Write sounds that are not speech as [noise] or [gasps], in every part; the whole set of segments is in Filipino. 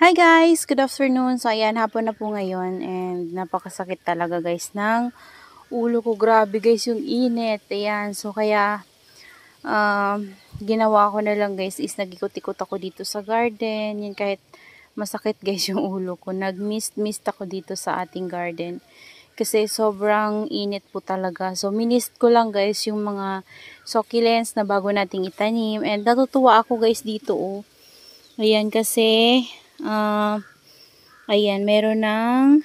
Hi guys! Good afternoon. So ayan, hapon na po ngayon and napakasakit talaga guys ng ulo ko. Grabe guys yung init. Ayan, so kaya um, ginawa ko na lang guys is nagikot-ikot ako dito sa garden. Yan kahit masakit [laughs] guys yung ulo ko. Nag-mist-mist ako dito sa ating garden. Kasi sobrang init po talaga. So minist ko lang guys yung mga succulents na bago nating itanim. And natutuwa ako guys dito oh. Ayan kasi Uh, ayan, meron ng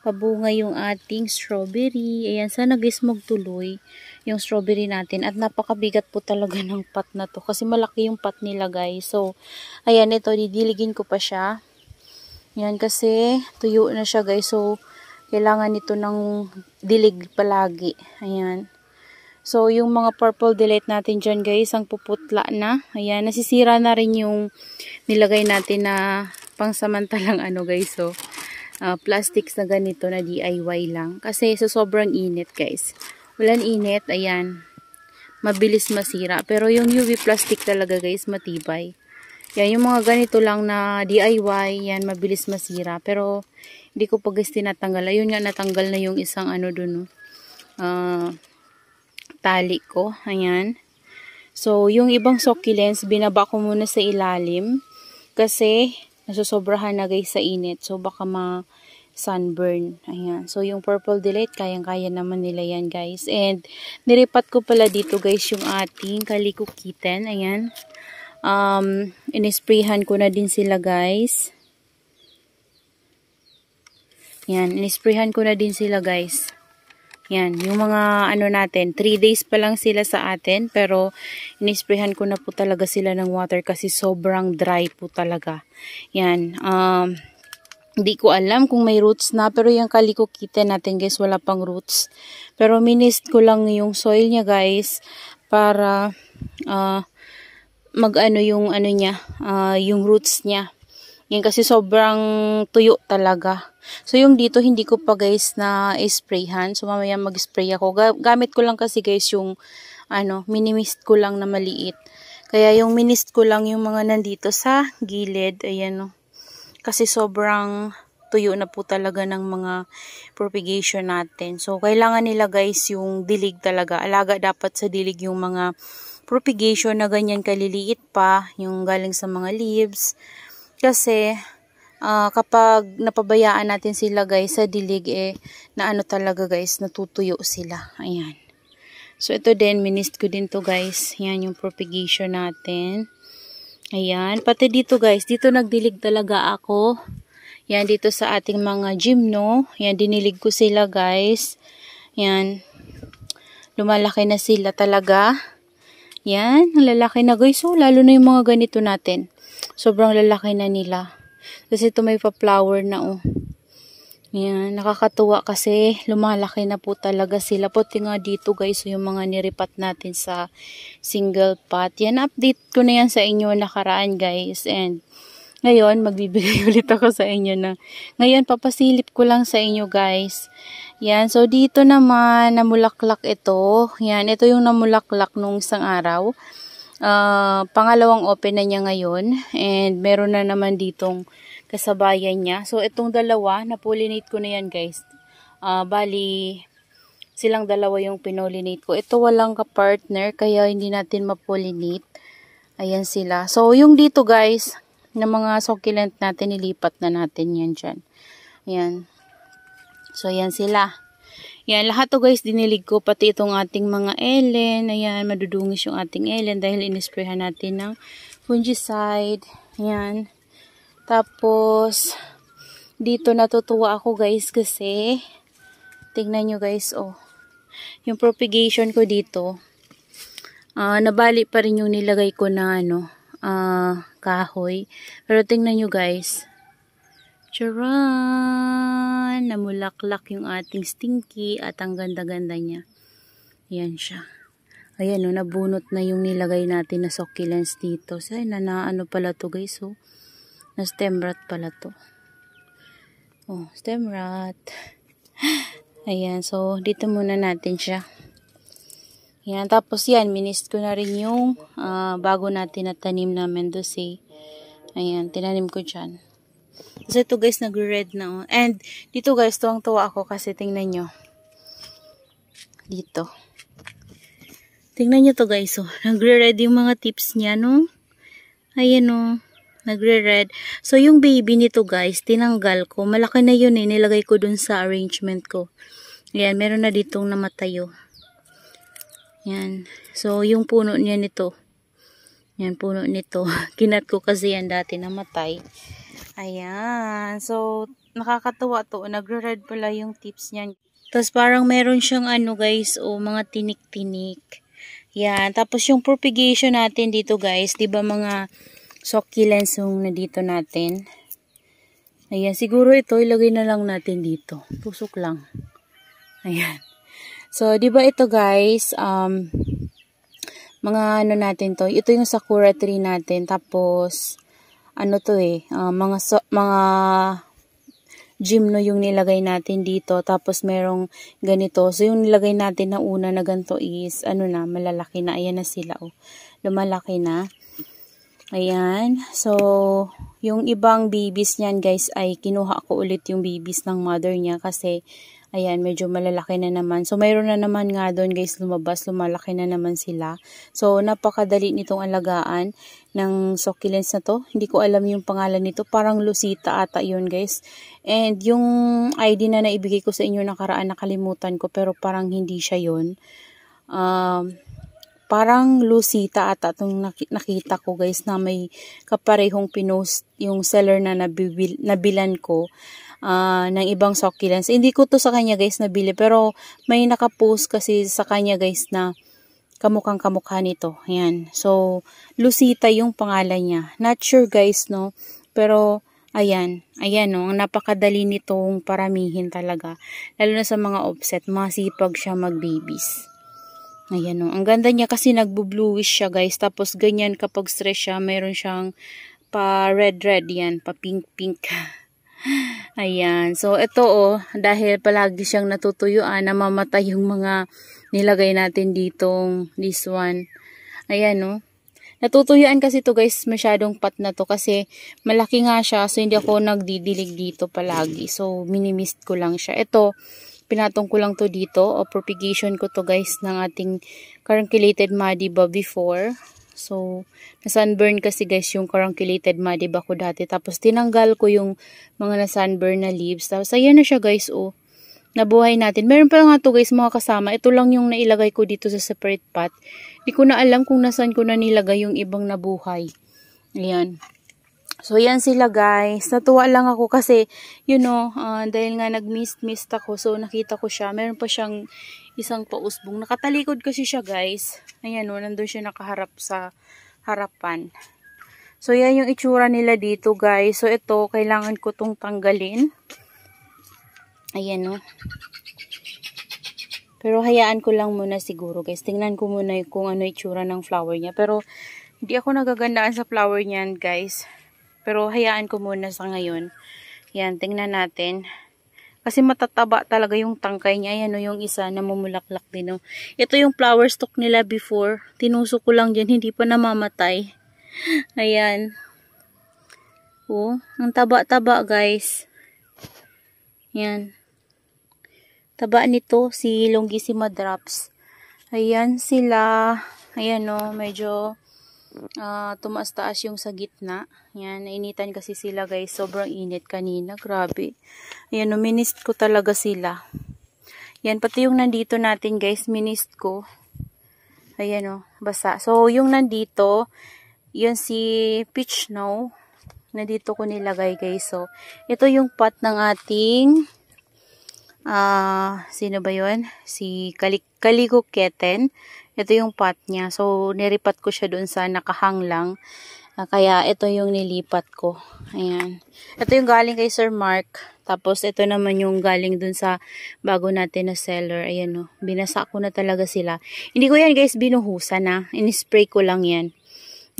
pabunga yung ating strawberry. Ayan, sana guys magtuloy yung strawberry natin. At napakabigat po talaga [laughs] ng pot na to. Kasi malaki yung pot nila guys. So, ayan, ito, didiligin ko pa siya. Ayan, kasi tuyo na siya guys. So, kailangan nito ng dilig palagi. Ayan. So, yung mga purple delete natin dyan guys, ang puputla na. Ayan, nasisira na rin yung nilagay natin na pangsamantalang [laughs] ano guys. So, uh, plastics na ganito na DIY lang. Kasi sa so, sobrang init guys. Walang init, ayan. Mabilis masira. Pero yung UV plastic talaga guys, matibay. Yan, yung mga ganito lang na DIY, yan, mabilis masira. Pero, hindi ko pa guys tinatanggal. Ayun nga, natanggal na yung isang ano dun, no. Uh, ah, tali ko. Ayan. So, yung ibang lens, binaba ko muna sa ilalim. Kasi, nasusobrahan na guys sa init. So, baka ma sunburn. Ayan. So, yung purple delight, kayang-kaya naman nila yan, guys. And, niripat ko pala dito, guys, yung ating kaliko kitten. Ayan. Um, inisprayhan ko na din sila, guys. Ayan. Inisprayhan ko na din sila, guys. Yan, yung mga ano natin, 3 days pa lang sila sa atin, pero inisprehan ko na po talaga sila ng water kasi sobrang dry po talaga. Yan, um, hindi ko alam kung may roots na, pero yung kaliko kita natin guys, wala pang roots. Pero minist ko lang yung soil niya guys, para uh, mag ano yung ano niya, uh, yung roots niya yan kasi sobrang tuyo talaga. So yung dito hindi ko pa guys na sprayhan. So mamaya mag-spray ako. gamit ko lang kasi guys yung ano, minimist ko lang na maliit. Kaya yung minist ko lang yung mga nandito sa gilid. Ayan o. Oh. Kasi sobrang tuyo na po talaga ng mga propagation natin. So kailangan nila guys yung dilig talaga. Alaga dapat sa dilig yung mga propagation na ganyan kaliliit pa. Yung galing sa mga leaves. Kasi, uh, kapag napabayaan natin sila guys sa dilig eh, na ano talaga guys, natutuyo sila. Ayan. So, ito din, minist ko din to guys. Yan yung propagation natin. Ayan. Pati dito guys, dito nagdilig talaga ako. Yan, dito sa ating mga gymno Yan, dinilig ko sila guys. Yan. Lumalaki na sila talaga. Yan, ang lalaki na guys. So, oh, lalo na yung mga ganito natin. Sobrang lalaki na nila. Kasi ito may pa-flower na oh. Yan, nakakatuwa kasi lumalaki na po talaga sila. Puti nga dito guys, yung mga niripat natin sa single pot. Yan, update ko na yan sa inyo nakaraan guys. And ngayon, magbibigay [laughs] ulit ako sa inyo na. ngayon, papasilip ko lang sa inyo guys. Yan, so dito naman, namulaklak ito. Yan, ito yung namulaklak nung isang araw. Uh, pangalawang open na niya ngayon. And meron na naman ditong kasabayan niya. So itong dalawa, napollinate ko na yan guys. Uh, bali, silang dalawa yung pinollinate ko. Ito walang ka-partner, kaya hindi natin mapollinate. Ayan sila. So yung dito guys, na mga succulent natin, nilipat na natin yan dyan. Ayan. So, ayan sila. Ayan, lahat to guys, dinilig ko, pati itong ating mga elen. Ayan, madudungis yung ating elen dahil inisprehan natin ng fungicide. Ayan. Tapos, dito natutuwa ako guys kasi, tingnan nyo guys, oh. Yung propagation ko dito, uh, nabali pa rin yung nilagay ko na ano, uh, kahoy. Pero tingnan nyo guys. Charan! Namulaklak yung ating stinky at ang ganda-ganda niya. Yan siya. Ayan, no, oh, nabunot na yung nilagay natin na succulents dito. Ay, na, ano pala to guys, oh. Na stem rot pala to. Oh, stem rot. [gasps] Ayan, so dito muna natin siya yan, tapos yan, minist ko na rin yung uh, bago natin na tanim na Mendoza. Ayan, tinanim ko dyan. Kasi ito guys, nag-red na. Oh. And dito guys, tuwang-tuwa ako kasi tingnan nyo. Dito. Tingnan nyo to guys, oh. Nagre-red yung mga tips niya, no? Ayan, oh. Nagre-red. So, yung baby nito guys, tinanggal ko. Malaki na yun, eh. Nilagay ko dun sa arrangement ko. Ayan, meron na ditong namatayo. Yan. So, yung puno niya nito. Yan, puno nito. [laughs] Kinat ko kasi yan dati namatay. Ayan. So, nakakatuwa to. Nagre-red pala yung tips niyan. Tapos parang meron siyang ano guys, o oh, mga tinik-tinik. Yan. Tapos yung propagation natin dito guys, 'di ba mga succulents yung nandito natin. Ayan, siguro ito ilagay na lang natin dito. Tusok lang. Ayan. So, di ba ito guys, um, mga ano natin to, ito yung sakura tree natin, tapos, ano to eh, uh, mga, so, mga gym no yung nilagay natin dito, tapos merong ganito. So, yung nilagay natin na una na ganito is, ano na, malalaki na, ayan na sila, oh. Lumalaki na. Ayan. So, yung ibang babies niyan guys ay kinuha ko ulit yung babies ng mother niya kasi Ayan, medyo malalaki na naman. So, mayroon na naman nga doon guys, lumabas, lumalaki na naman sila. So, napakadali nitong alagaan ng succulents na to. Hindi ko alam yung pangalan nito. Parang Lucita ata yun guys. And yung ID na naibigay ko sa inyo nakaraan, nakalimutan ko. Pero parang hindi siya yun. Um, parang Lucita ata itong nakita ko guys na may kaparehong pinost yung seller na nabibil, nabilan ko uh, ng ibang succulents. Hindi ko to sa kanya guys nabili pero may nakapost kasi sa kanya guys na kamukhang kamukha nito. Ayan. So, Lucita yung pangalan niya. Not sure guys no, pero Ayan, ayan no, ang napakadali nitong paramihin talaga. Lalo na sa mga offset, masipag siya mag Ayan o. Oh. Ang ganda niya kasi nagbo-bluish siya guys. Tapos ganyan kapag stress siya, mayroon siyang pa red-red yan. Pa pink-pink. [laughs] Ayan. So ito o. Oh. Dahil palagi siyang natutuyuan, namamatay yung mga nilagay natin ditong this one. Ayan o. Oh. Natutuyuan kasi to guys, masyadong pat na to kasi malaki nga siya so hindi ako nagdidilig dito palagi. So minimist ko lang siya. Ito, pinatong ko lang to dito o propagation ko to guys ng ating carunculated madiba before. So, na-sunburn kasi guys yung carunculated madiba ko dati. Tapos, tinanggal ko yung mga na-sunburn na leaves. Tapos, ayan na siya guys, oh. Nabuhay natin. Meron pa nga to guys, mga kasama. Ito lang yung nailagay ko dito sa separate pot. Hindi ko na alam kung nasan ko na nilagay yung ibang nabuhay. Ayan. So, yan sila guys. Natuwa lang ako kasi, you know, uh, dahil nga nag-mist-mist ako. So, nakita ko siya. Meron pa siyang isang pausbong. Nakatalikod kasi siya guys. Ayan o, oh, nandun siya nakaharap sa harapan. So, yan yung itsura nila dito guys. So, ito, kailangan ko tong tanggalin. Ayan o. Oh. Pero hayaan ko lang muna siguro guys. Tingnan ko muna kung ano itsura ng flower niya. Pero, hindi ako nagagandaan sa flower niyan guys pero hayaan ko muna sa ngayon. Yan, tingnan natin. Kasi matataba talaga yung tangkay niya. Ayan o, yung isa na mumulaklak din o. Ito yung flower stalk nila before. Tinuso ko lang dyan, hindi pa namamatay. Ayan. O, oh, ang taba-taba guys. Yan. Taba nito si Longissima Drops. Ayan sila. Ayan o, medyo uh, ah, tumaas-taas yung sa gitna. Yan, nainitan kasi sila guys. Sobrang init kanina. Grabe. Ayan, no, minist ko talaga sila. Yan, pati yung nandito natin guys, minist ko. Ayan o, oh, basa. So, yung nandito, yun si Peach Snow. Nandito ko nilagay guys. So, oh. ito yung pot ng ating uh, sino ba yon Si Kalik Kaliko Keten. Ito yung pot niya. So, niripat ko siya doon sa nakahang lang. Uh, ah, kaya, ito yung nilipat ko. Ayan. Ito yung galing kay Sir Mark. Tapos, ito naman yung galing doon sa bago natin na seller. Ayan oh. Binasa ko na talaga sila. Hindi ko yan guys binuhusan na. Ah. Ini-spray ko lang yan.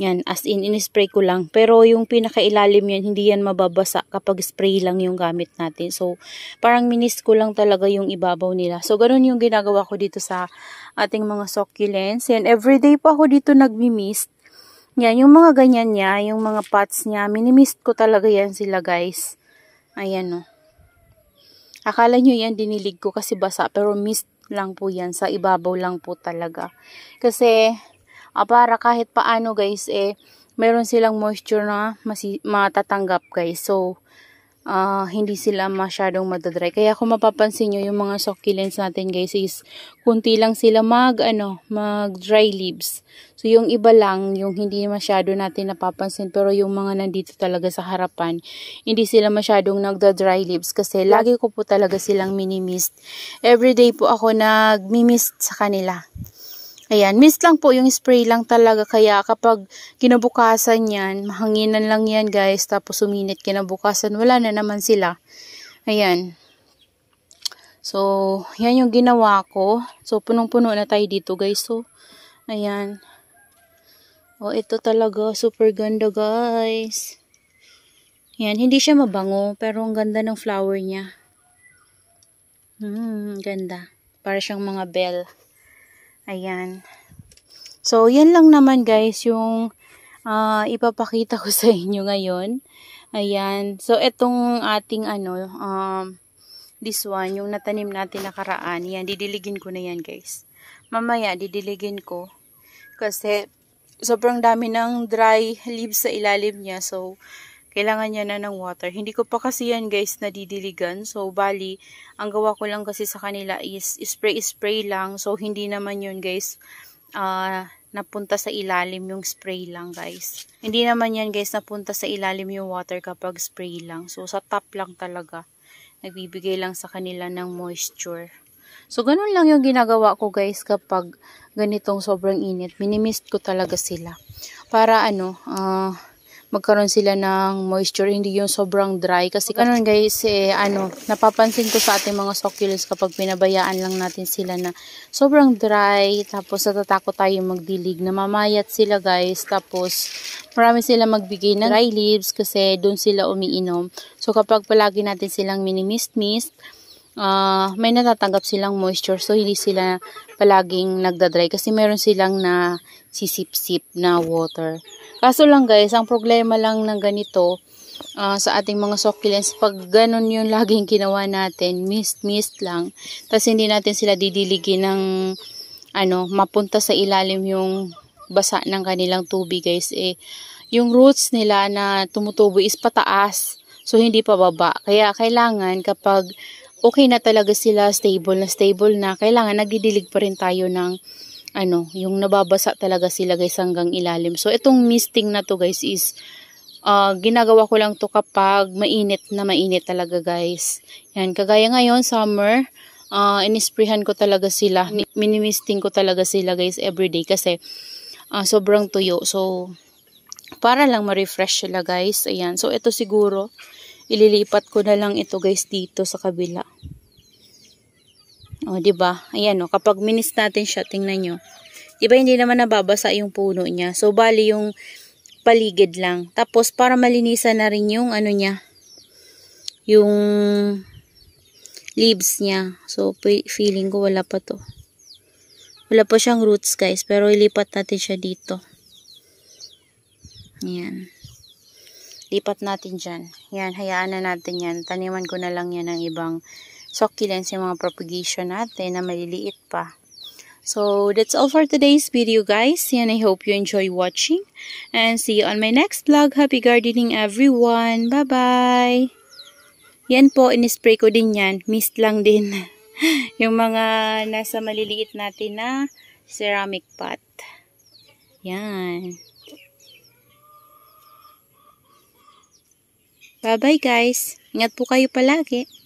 Yan, as in, in-spray ko lang. Pero yung pinakailalim yan, hindi yan mababasa kapag spray lang yung gamit natin. So, parang minis ko lang talaga yung ibabaw nila. So, ganun yung ginagawa ko dito sa ating mga succulents. Yan, everyday pa ako dito nagmi-mist. Yan, yung mga ganyan niya, yung mga pots niya, minimist ko talaga yan sila guys. Ayan o. Oh. Akala nyo yan dinilig ko kasi basa, pero mist lang po yan, sa ibabaw lang po talaga. Kasi, uh, para kahit paano guys eh meron silang moisture na matatanggap guys. So uh, hindi sila masyadong madadry. Kaya kung mapapansin nyo, yung mga succulents natin guys is kunti lang sila mag, ano, mag dry leaves. So yung iba lang, yung hindi masyado natin napapansin pero yung mga nandito talaga sa harapan, hindi sila masyadong nagda-dry leaves kasi lagi ko po talaga silang mini mist Everyday po ako mist sa kanila. Ayan, mist lang po, yung spray lang talaga. Kaya kapag kinabukasan yan, mahanginan lang yan guys. Tapos uminit kinabukasan, wala na naman sila. Ayan. So, yan yung ginawa ko. So, punong-puno na tayo dito guys. So, ayan. O, oh, ito talaga, super ganda guys. Ayan, hindi siya mabango, pero ang ganda ng flower niya. Hmm, ganda. Para siyang mga bell. Ayan. So, yan lang naman guys yung uh, ipapakita ko [laughs] sa inyo ngayon. Ayan. So, etong ating ano, um, this one, yung natanim natin nakaraan. Yan, didiligin ko na yan guys. Mamaya, didiligin ko. Kasi, sobrang dami ng dry leaves sa ilalim niya. So, kailangan niya na ng water. Hindi ko pa kasi yan guys nadidiligan. So, bali, ang gawa ko lang kasi sa kanila is spray-spray lang. So, hindi naman yun guys uh, napunta sa ilalim yung spray lang guys. Hindi naman yan guys napunta sa ilalim yung water kapag spray lang. So, sa top lang talaga. Nagbibigay lang sa kanila ng moisture. So, ganun lang yung ginagawa ko guys kapag ganitong sobrang init. Minimist ko talaga sila. Para ano, ah... Uh, magkaroon sila ng moisture, hindi yung sobrang dry. Kasi kanon guys, eh, ano, napapansin ko sa ating mga succulents kapag pinabayaan lang natin sila na sobrang dry, tapos natatakot tayo magdilig, namamayat sila guys, tapos marami sila magbigay ng dry leaves kasi doon sila umiinom. So kapag palagi natin silang mini-mist-mist, mist mist uh, may natatanggap silang moisture so hindi sila palaging nagda-dry kasi meron silang na sisip-sip na water. Kaso lang guys, ang problema lang ng ganito uh, sa ating mga succulents, pag ganun yung [laughs] laging ginawa natin, mist-mist lang, tapos hindi natin sila didiligin ng ano, mapunta sa ilalim yung basa ng kanilang tubig guys, eh, yung roots nila na tumutubo is pataas, so hindi pa baba. Kaya kailangan kapag okay na talaga sila, stable na stable na. Kailangan nagdidilig pa rin tayo ng ano, yung nababasa talaga sila guys hanggang ilalim. So itong misting na to guys is uh, ginagawa ko lang to kapag mainit na mainit talaga guys. Yan, kagaya ngayon summer, uh, ah, inisprihan ko talaga sila. Minimisting ko talaga sila guys everyday kasi uh, sobrang tuyo. So para lang ma-refresh sila guys. Ayan. So ito siguro ililipat ko na lang ito guys dito sa kabila. O, oh, di ba? Ayan o, oh, kapag minis natin siya, tingnan nyo. Diba hindi naman nababasa yung puno niya. So, bali yung paligid lang. Tapos, para malinisan na rin yung ano niya, yung leaves niya. So, feeling ko wala pa to. Wala pa siyang roots guys, pero ilipat natin siya dito. Ayan lipat natin dyan. Yan, hayaan na natin yan. Taniman ko na lang yan ng ibang succulents, yung mga propagation natin na maliliit pa. So, that's all for today's video, guys. Yan, I hope you enjoy watching. And see you on my next vlog. Happy gardening, everyone. Bye-bye! Yan po, inispray ko din yan. Mist lang din. [laughs] yung mga nasa maliliit natin na ceramic pot. Yan. Bye-bye guys. Ingat po kayo palagi.